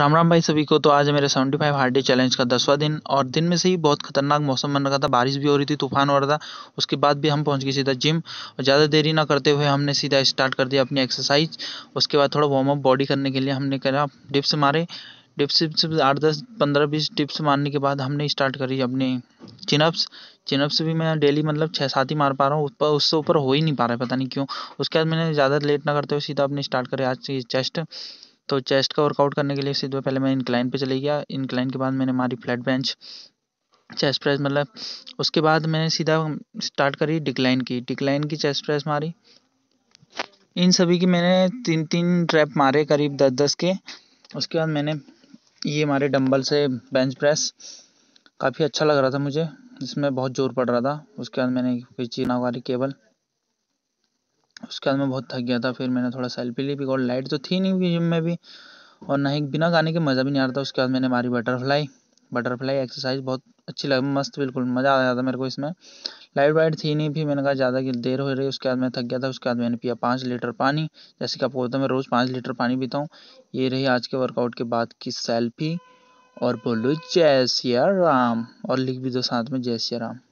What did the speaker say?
राम राम भाई सभी को तो आज मेरे 75 फाइव हार्ड डे चैलेंज का दसवा दिन और दिन में से ही बहुत खतरनाक मौसम बन रखा था बारिश भी हो रही थी तूफान हो रहा था उसके बाद भी हम पहुंच गए सीधा जिम और ज़्यादा देरी ना करते हुए हमने सीधा स्टार्ट कर दिया अपनी एक्सरसाइज उसके बाद थोड़ा वार्म अप बॉडी करने के लिए हमने करा डिप्स मारे डिप्स से आठ दस पंद्रह बीस डिप्स मारने के बाद हमने स्टार्ट करी अपने चिनअप्स चिनअप्स भी मैं डेली मतलब छः सात ही मार पा रहा हूँ उससे ऊपर हो ही नहीं पा रहा है पता नहीं क्यों उसके बाद मैंने ज़्यादा लेट ना करते हुए सीधा अपने स्टार्ट करे आज चेस्ट तो चेस्ट का वर्कआउट करने के लिए सीधे पहले मैं इंक्लाइन पे चले गया इंक्लाइन के बाद मैंने मारी फ्लैट बेंच चेस्ट प्रेस मतलब उसके बाद मैंने सीधा स्टार्ट करी डिक्लाइन की डिक्लाइन की चेस्ट प्रेस मारी इन सभी की मैंने तीन तीन ट्रैप मारे करीब दस दस के उसके बाद मैंने ये मारे डंबल से बेंच प्रेस काफ़ी अच्छा लग रहा था मुझे इसमें बहुत जोर पड़ रहा था उसके बाद मैंने कोई चीना उगारी केबल उसके बाद मैं बहुत थक गया था फिर मैंने थोड़ा सेल्फी ली बिकॉज लाइट तो थी नहीं जिम में भी और ना ही बिना गाने के मज़ा भी नहीं आ रहा था उसके बाद मैंने मारी बटरफ्लाई बटरफ्लाई एक्सरसाइज बहुत अच्छी लगी मस्त बिल्कुल मज़ा आ रहा था मेरे को इसमें लाइट वाइट थी नहीं फिर मैंने कहा ज़्यादा की देर हो रही उसके बाद मैं थक गया था उसके बाद मैंने पिया पाँच लीटर पानी जैसे कि आपको बोलता है मैं रोज़ पाँच लीटर पानी पीता हूँ ये रही आज के वर्कआउट के बाद की सेल्फी और बोलो जय सिया राम और लिख भी दो साथ में जय सिया राम